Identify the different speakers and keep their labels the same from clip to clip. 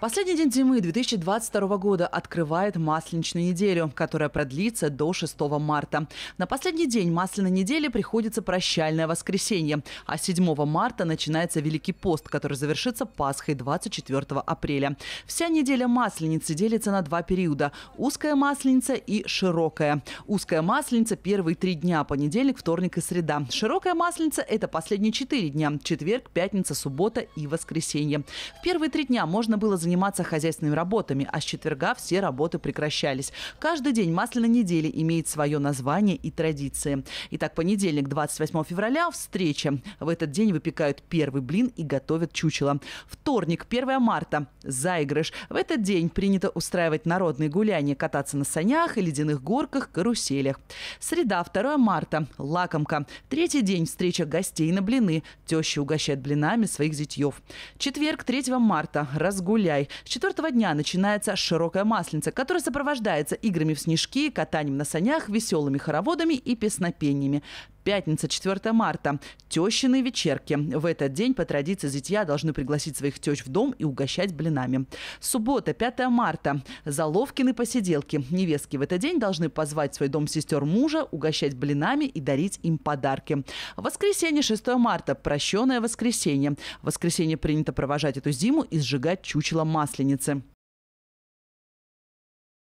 Speaker 1: Последний день зимы 2022 года открывает масленичную неделю, которая продлится до 6 марта. На последний день масляной недели приходится прощальное воскресенье, а 7 марта начинается Великий пост, который завершится Пасхой 24 апреля. Вся неделя масленицы делится на два периода – узкая масленица и широкая. Узкая масленица – первые три дня – понедельник, вторник и среда. Широкая масленица – это последние четыре дня – четверг, пятница, суббота и воскресенье. В первые три дня можно было заниматься заниматься хозяйственными работами, а с четверга все работы прекращались. Каждый день масляной недели имеет свое название и традиции. Итак, понедельник, 28 февраля, встреча. В этот день выпекают первый блин и готовят чучело. Вторник, 1 марта, заигрыш. В этот день принято устраивать народные гуляния, кататься на санях и ледяных горках, каруселях. Среда, 2 марта, лакомка. Третий день, встреча гостей на блины. Теща угощает блинами своих зятьев. Четверг, 3 марта, разгуляй чай. С четвертого дня начинается широкая масленица, которая сопровождается играми в снежки, катанием на санях, веселыми хороводами и песнопениями. Пятница, 4 марта. Тещины вечерки. В этот день, по традиции, зятья должны пригласить своих тещ в дом и угощать блинами. Суббота, 5 марта. Заловкины посиделки. Невестки в этот день должны позвать в свой дом сестер мужа, угощать блинами и дарить им подарки. Воскресенье, 6 марта. Прощенное воскресенье. воскресенье принято провожать эту зиму и сжигать чучело масленицы.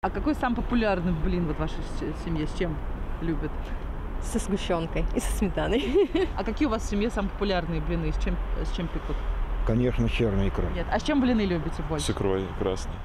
Speaker 1: А какой самый популярный блин вот ваша семья с чем любят? со сгущенкой и со сметаной. А какие у вас в семье самые популярные блины? С чем, с чем пекут? Конечно, черный икра. Нет. А с чем блины любите больше? С икрой красной.